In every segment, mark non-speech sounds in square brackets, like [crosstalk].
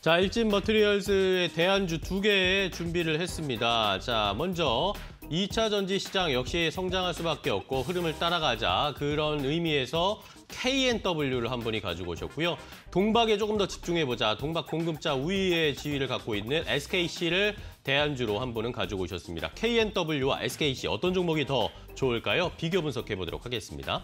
자, 일진 머트리얼스의 대안주 두개의 준비를 했습니다. 자, 먼저 2차 전지 시장 역시 성장할 수밖에 없고 흐름을 따라가자 그런 의미에서 KNW를 한 분이 가지고 오셨고요. 동박에 조금 더 집중해보자. 동박 공급자 우위의 지위를 갖고 있는 SKC를 대안주로 한 분은 가지고 오셨습니다. KNW와 SKC 어떤 종목이 더 좋을까요? 비교 분석해보도록 하겠습니다.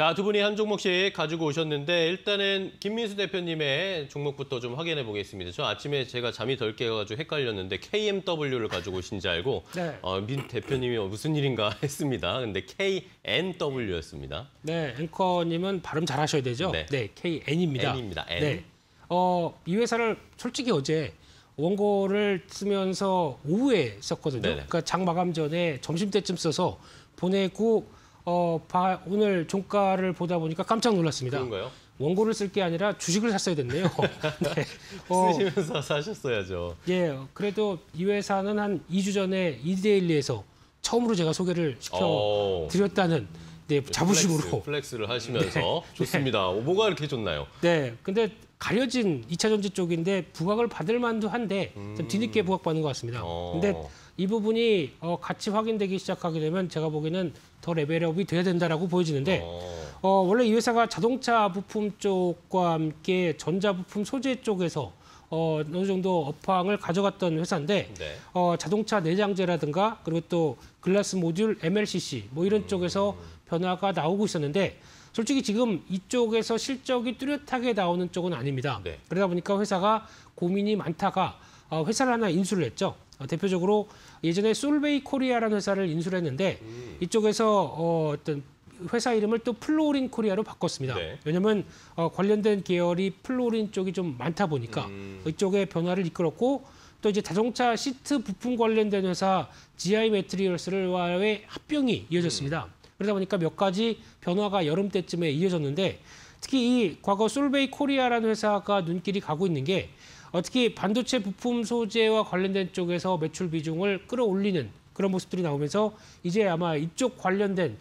자, 두 분이 한 종목씩 가지고 오셨는데 일단은 김민수 대표님의 종목부터 좀 확인해 보겠습니다. 저 아침에 제가 잠이 덜 깨가지고 헷갈렸는데 KMW를 가지고 오신 줄 알고 네. 어, 민 대표님이 무슨 일인가 [laughs] 했습니다. 근데 KNW였습니다. 네, 앵커님은 발음 잘하셔야 되죠. 네, 네 KN입니다. N입니다. N. 네. 어, 이 회사를 솔직히 어제 원고를 쓰면서 오후에 썼거든요. 네네. 그러니까 장 마감 전에 점심 때쯤 써서 보내고 어, 바, 오늘 종가를 보다 보니까 깜짝 놀랐습니다. 그런가요? 원고를 쓸 게 아니라 주식을 샀어야 됐네요. [laughs] 네. 어, 쓰시면서 사셨어야죠. 예, 그래도 이 회사는 한 2주 전에 이데일리에서 처음으로 제가 소개를 시켜 어. 드렸다는 네, 네, 자부심으로 플렉스, 를 하시면서 [laughs] 네. 좋습니다. 네. 뭐가 이렇게 좋나요? 네, 근데 가려진 이차 전지 쪽인데 부각을 받을 만도 한데 좀 음. 뒤늦게 부각받는 것 같습니다. 어. 근데 이 부분이 어, 같이 확인되기 시작하게 되면 제가 보기에는 더 레벨업이 돼야 된다라고 보여지는데 어. 어, 원래 이 회사가 자동차 부품 쪽과 함께 전자 부품 소재 쪽에서 어, 어느 정도 업황을 가져갔던 회사인데 네. 어, 자동차 내장재라든가 그리고 또 글라스 모듈 MLCC 뭐 이런 음. 쪽에서 변화가 나오고 있었는데 솔직히 지금 이쪽에서 실적이 뚜렷하게 나오는 쪽은 아닙니다. 네. 그러다 보니까 회사가 고민이 많다가 어, 회사를 하나 인수를 했죠. 어, 대표적으로 예전에 솔베이 코리아라는 회사를 인수를 했는데 음. 이쪽에서 어, 어떤 회사 이름을 또 플로린 코리아로 바꿨습니다. 네. 왜냐하면 어, 관련된 계열이 플로린 쪽이 좀 많다 보니까 음. 이쪽에 변화를 이끌었고 또 이제 자동차 시트 부품 관련된 회사 GI 매트리얼스와의 를 합병이 이어졌습니다. 음. 그러다 보니까 몇 가지 변화가 여름 때쯤에 이어졌는데 특히 이 과거 솔베이 코리아라는 회사가 눈길이 가고 있는 게어 특히 반도체 부품 소재와 관련된 쪽에서 매출 비중을 끌어올리는 그런 모습들이 나오면서 이제 아마 이쪽 관련된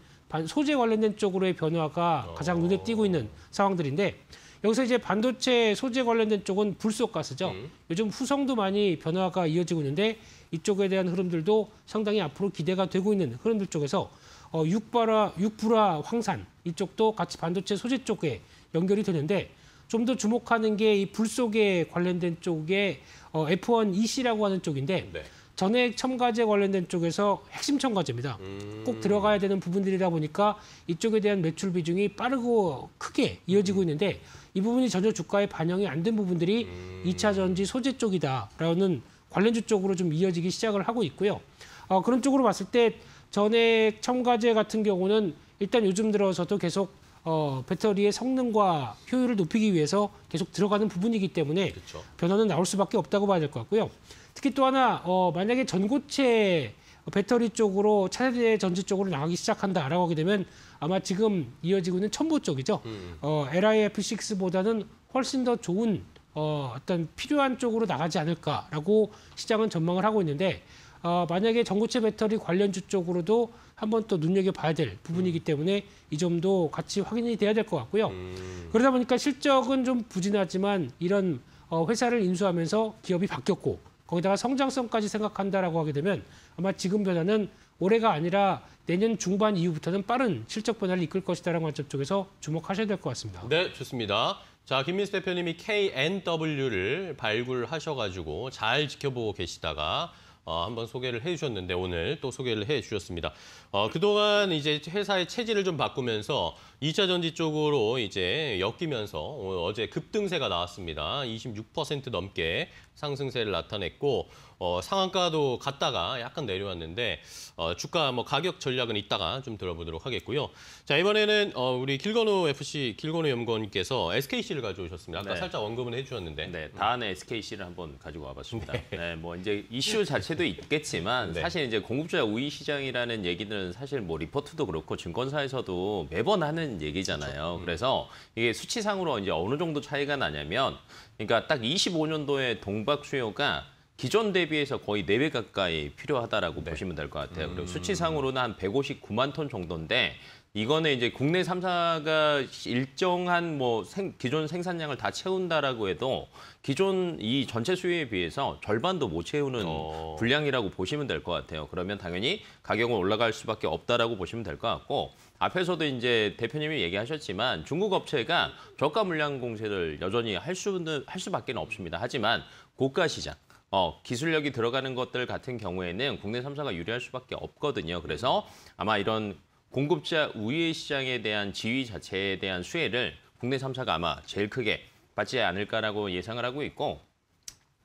소재 관련된 쪽으로의 변화가 어. 가장 눈에 띄고 있는 상황들인데 여기서 이제 반도체 소재 관련된 쪽은 불쏘가스죠. 음. 요즘 후성도 많이 변화가 이어지고 있는데 이쪽에 대한 흐름들도 상당히 앞으로 기대가 되고 있는 흐름들 쪽에서 어, 육바라, 육부라 황산 이쪽도 같이 반도체 소재 쪽에 연결이 되는데 좀 더 주목하는 게 이 불속에 관련된 쪽에 어, F1EC라고 하는 쪽인데 네. 전액 첨가제 관련된 쪽에서 핵심 첨가제입니다. 음... 꼭 들어가야 되는 부분들이다 보니까 이쪽에 대한 매출 비중이 빠르고 크게 이어지고 음. 있는데 이 부분이 전혀 주가에 반영이 안 된 부분들이 음... 2차 전지 소재 쪽이다라는 관련주 쪽으로 좀 이어지기 시작을 하고 있고요. 어, 그런 쪽으로 봤을 때 전액 첨가제 같은 경우는 일단 요즘 들어서도 계속 어, 배터리의 성능과 효율을 높이기 위해서 계속 들어가는 부분이기 때문에 그렇죠. 변화는 나올 수밖에 없다고 봐야 될 것 같고요. 특히 또 하나 어, 만약에 전고체 배터리 쪽으로 차세대 전지 쪽으로 나가기 시작한다라고 하게 되면 아마 지금 이어지고 있는 첨부 쪽이죠. 음. 어, LIF6보다는 훨씬 더 좋은 어, 어떤 필요한 쪽으로 나가지 않을까라고 시장은 전망을 하고 있는데 어, 만약에 전고체 배터리 관련주 쪽으로도 한번 또 눈여겨봐야 될 부분이기 음. 때문에 이 점도 같이 확인이 돼야 될 것 같고요. 음. 그러다 보니까 실적은 좀 부진하지만 이런 어, 회사를 인수하면서 기업이 바뀌었고 거기다가 성장성까지 생각한다라고 하게 되면 아마 지금 변화는 올해가 아니라 내년 중반 이후부터는 빠른 실적 변화를 이끌 것이다라는 관점 쪽에서 주목하셔야 될 것 같습니다. 네, 좋습니다. 자, 김민수 대표님이 KNW를 발굴하셔가지고 잘 지켜보고 계시다가 어, 한번 소개를 해주셨는데 오늘 또 소개를 해주셨습니다. 어, 그동안 이제 회사의 체질을 좀 바꾸면서 2차 전지 쪽으로 이제 엮이면서 어, 어제 급등세가 나왔습니다. 26% 넘게 상승세를 나타냈고 어, 상한가도 갔다가 약간 내려왔는데 어, 주가 뭐 가격 전략은 이따가 좀 들어보도록 하겠고요. 자 이번에는 어, 우리 길건우 FC 길건우 연구원께서 SKC를 가져오셨습니다. 아까 네. 살짝 언급은 해주셨는데 네, 다음에 SKC를 한번 가지고 와봤습니다. 네. 네뭐 이제 이슈 자체도 있겠지만 네. 사실 이제 공급자 우위 시장이라는 얘기는 사실 뭐 리포트도 그렇고 증권사에서도 매번 하는 얘기잖아요. 그 그래서 이게 수치상으로 이제 어느 정도 차이가 나냐면 그러니까 딱 25년도에 동박 수요가 기존 대비해서 거의 네 배 가까이 필요하다라고 네. 보시면 될 것 같아요. 음. 그리고 수치상으로는 한 159만 톤 정도인데 이거는 이제 국내 삼사가 일정한 뭐 생, 기존 생산량을 다 채운다라고 해도 기존 이 전체 수요에 비해서 절반도 못 채우는 어... 분량이라고 보시면 될 것 같아요. 그러면 당연히 가격은 올라갈 수밖에 없다라고 보시면 될 것 같고 앞에서도 이제 대표님이 얘기하셨지만 중국 업체가 저가 물량 공세를 여전히 할 수는 할 수밖에 없습니다. 하지만 고가 시장 어, 기술력이 들어가는 것들 같은 경우에는 국내 3사가 유리할 수밖에 없거든요. 그래서 아마 이런 공급자 우위의 시장에 대한 지위 자체에 대한 수혜를 국내 3사가 아마 제일 크게 받지 않을까라고 예상을 하고 있고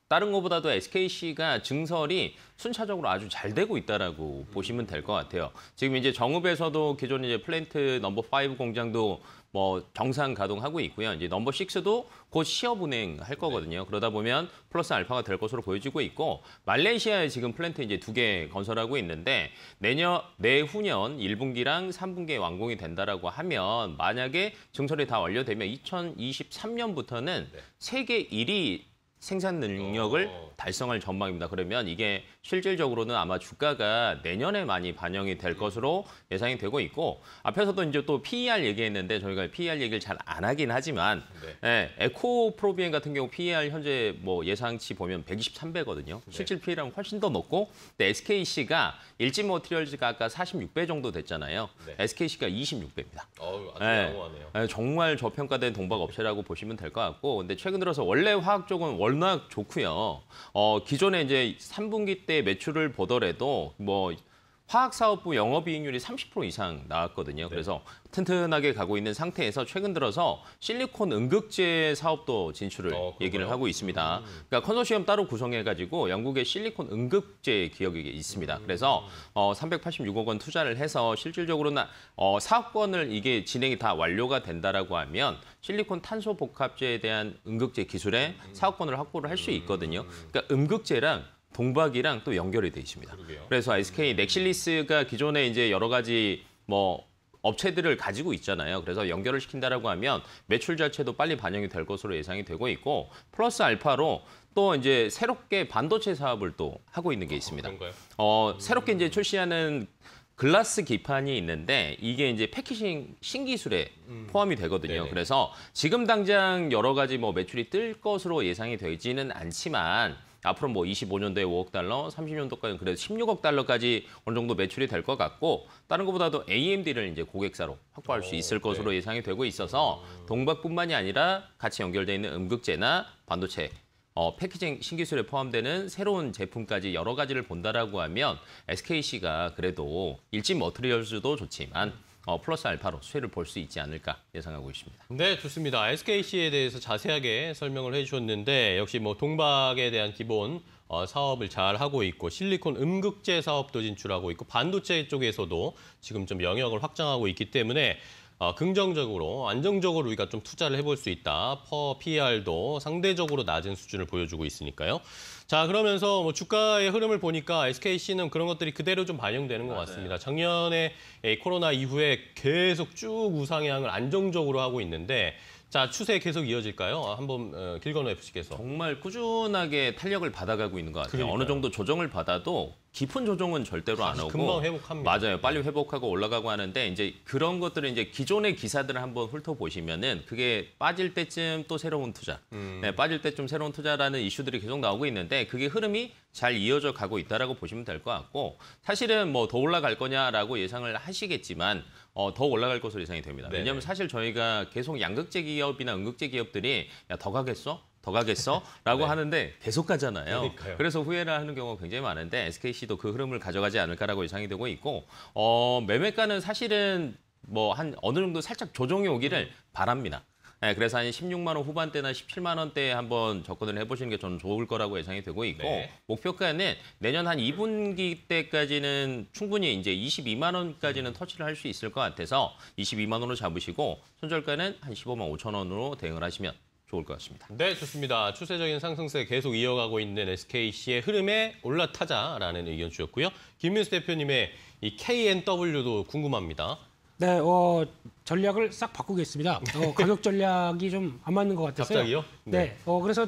다른 것보다도 SKC가 증설이 순차적으로 아주 잘 되고 있다라고 보시면 될 것 같아요. 지금 이제 정읍에서도 기존 이제 플랜트 넘버 5 공장도 뭐 정상 가동하고 있고요. 이제 넘버 6도 곧 시험 운행할 거거든요. 네. 그러다 보면 플러스 알파가 될 것으로 보여지고 있고 말레이시아에 지금 플랜트 이제 두 개 건설하고 있는데 내년 내후년 1분기랑 3분기에 완공이 된다라고 하면 만약에 증설이 다 완료되면 2023년부터는 네. 세계 1위 생산 능력을 어, 어. 달성할 전망입니다. 그러면 이게 실질적으로는 아마 주가가 내년에 많이 반영이 될 음. 것으로 예상이 되고 있고 앞에서도 이제 또 PER 얘기했는데 저희가 PER 얘기를 잘 안 하긴 하지만 네. 예, 에코 프로비엔 같은 경우 PER 현재 뭐 예상치 보면 123배거든요. 네. 실질 PER은 훨씬 더 높고 근데 SKC가 일진 머티리얼즈가 아까 46배 정도 됐잖아요. 네. SKC가 26배입니다. 어 아주 예, 네 정말 저평가된 동박 업체라고 보시면 될 것 같고 근데 최근 들어서 원래 화학 쪽은 월 얼마나 좋고요. 어, 기존에 이제 3분기 때 매출을 보더라도 뭐 화학사업부 영업이익률이 30% 이상 나왔거든요. 네. 그래서 튼튼하게 가고 있는 상태에서 최근 들어서 실리콘 응극제 사업도 진출을 어, 얘기를 하고 있습니다. 음. 그러니까 컨소시엄 따로 구성해가지고 영국의 실리콘 응극제 기업이 있습니다. 음. 그래서 어, 386억 원 투자를 해서 실질적으로는 어, 사업권을 이게 진행이 다 완료가 된다라고 하면 실리콘 탄소 복합제에 대한 응극제 기술에 음. 사업권을 확보를 할 수 있거든요. 그러니까 응극제랑 동박이랑 또 연결이 돼 있습니다. 그러게요. 그래서 SK 음. 넥실리스가 기존에 이제 여러 가지 뭐 업체들을 가지고 있잖아요. 그래서 연결을 시킨다라고 하면 매출 자체도 빨리 반영이 될 것으로 예상이 되고 있고 플러스 알파로 또 이제 새롭게 반도체 사업을 또 하고 있는 게 아, 있습니다. 어, 어 새롭게 이제 출시하는 글라스 기판이 있는데 이게 이제 패키징 신기술에 음. 포함이 되거든요. 네네. 그래서 지금 당장 여러 가지 뭐 매출이 뜰 것으로 예상이 되지는 않지만 앞으로 뭐 25년도에 5억 달러, 30년도까지는 그래도 16억 달러까지 어느 정도 매출이 될 것 같고 다른 것보다도 AMD를 이제 고객사로 확보할 수 있을 오, 어, 네. 것으로 예상이 되고 있어서 음. 동박뿐만이 아니라 같이 연결돼 있는 음극재나 반도체 어, 패키징 신기술에 포함되는 새로운 제품까지 여러 가지를 본다라고 하면 SKC가 그래도 일진 머트리얼즈도 좋지만 어, 플러스 알파로 수혜를 볼 수 있지 않을까 예상하고 있습니다. 네, 좋습니다. SKC에 대해서 자세하게 설명을 해주셨는데 역시 뭐 동박에 대한 기본 어, 사업을 잘 하고 있고 실리콘 음극재 사업도 진출하고 있고 반도체 쪽에서도 지금 좀 영역을 확장하고 있기 때문에 어, 긍정적으로 안정적으로 우리가 좀 투자를 해볼 수 있다. 퍼 PER도 상대적으로 낮은 수준을 보여주고 있으니까요. 자 그러면서 뭐 주가의 흐름을 보니까 SKC는 그런 것들이 그대로 좀 반영되는 것 아, 네. 같습니다. 작년에 코로나 이후에 계속 쭉 우상향을 안정적으로 하고 있는데 자 추세 계속 이어질까요? 어, 한번 어, 길건우 FC께서 정말 꾸준하게 탄력을 받아가고 있는 것 같아요. 그러니까요. 어느 정도 조정을 받아도 깊은 조정은 절대로 안하고 금방 회복합니다. 맞아요. 빨리 네. 회복하고 올라가고 하는데 이제 그런 것들을 이제 기존의 기사들을 한번 훑어보시면은 그게 빠질 때쯤 또 새로운 투자, 음. 네, 빠질 때쯤 새로운 투자라는 이슈들이 계속 나오고 있는데 그게 흐름이 잘 이어져 가고 있다라고 보시면 될 것 같고 사실은 뭐 더 올라갈 거냐라고 예상을 하시겠지만 어, 더 올라갈 것으로 예상이 됩니다. 네. 왜냐하면 사실 저희가 계속 양극재 기업이나 음극재 기업들이 야, 더 가겠어? 더 가겠어? 라고 네. 하는데 계속 가잖아요. 그러니까요. 그래서 후회를 하는 경우가 굉장히 많은데 SKC도 그 흐름을 가져가지 않을까라고 예상이 되고 있고 어, 매매가는 사실은 뭐 한 어느 정도 살짝 조정이 오기를 음. 바랍니다. 네, 그래서 한 16만 원 후반대나 17만 원대에 한번 접근을 해보시는 게 저는 좋을 거라고 예상이 되고 있고 네. 목표가는 내년 한 2분기 때까지는 충분히 이제 22만 원까지는 음. 터치를 할 수 있을 것 같아서 22만 원으로 잡으시고 손절가는 한 15만 5천 원으로 대응을 하시면 좋을 것 같습니다. 네, 좋습니다. 추세적인 상승세 계속 이어가고 있는 SKC의 흐름에 올라타자라는 의견 주셨고요. 김민수 대표님의 이 KNW도 궁금합니다. 네, 어, 전략을 싹 바꾸겠습니다. 네. 어, 가격 전략이 좀 안 맞는 것 같아서요. 갑자기요? 네. 네. 어, 그래서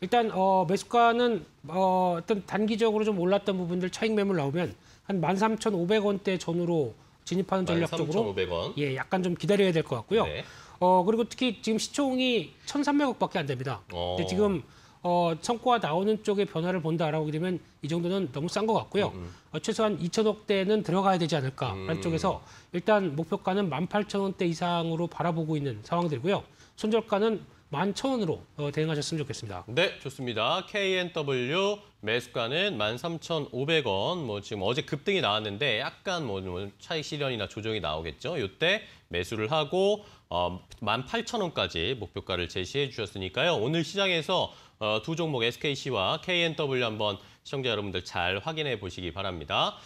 일단 어, 매수가는 어, 어떤 단기적으로 좀 올랐던 부분들 차익 매물 나오면 한 13,500원대 전후로 진입하는 전략적으로 13,500원. 예, 약간 좀 기다려야 될 것 같고요. 네. 어, 그리고 특히 지금 시총이 1,300억밖에 안 됩니다. 어. 근데 지금 어, 성과 나오는 쪽의 변화를 본다라고 되면 이 정도는 너무 싼 것 같고요. 음, 음. 어, 최소한 2천억대는 들어가야 되지 않을까라는 음. 쪽에서 일단 목표가는 18,000원대 이상으로 바라보고 있는 상황들고요. 손절가는 만천원으로 어, 대응하셨으면 좋겠습니다. 네, 좋습니다. KNW 매수가는 13,500원. 뭐 지금 어제 급등이 나왔는데 약간 뭐, 뭐 차익 실현이나 조정이 나오겠죠. 이때 매수를 하고 어, 18,000원까지 목표가를 제시해 주셨으니까요. 오늘 시장에서 어, 두 종목 SKC와 KNW 한번 시청자 여러분들 잘 확인해 보시기 바랍니다.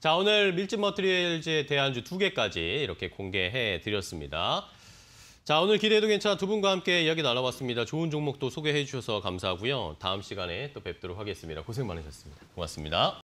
자, 오늘 밀집 머트리얼즈에 대한 주 두 개까지 이렇게 공개해 드렸습니다. 자, 오늘 기대해도 괜찮아 두 분과 함께 이야기 나눠봤습니다. 좋은 종목도 소개해 주셔서 감사하고요. 다음 시간에 또 뵙도록 하겠습니다. 고생 많으셨습니다. 고맙습니다.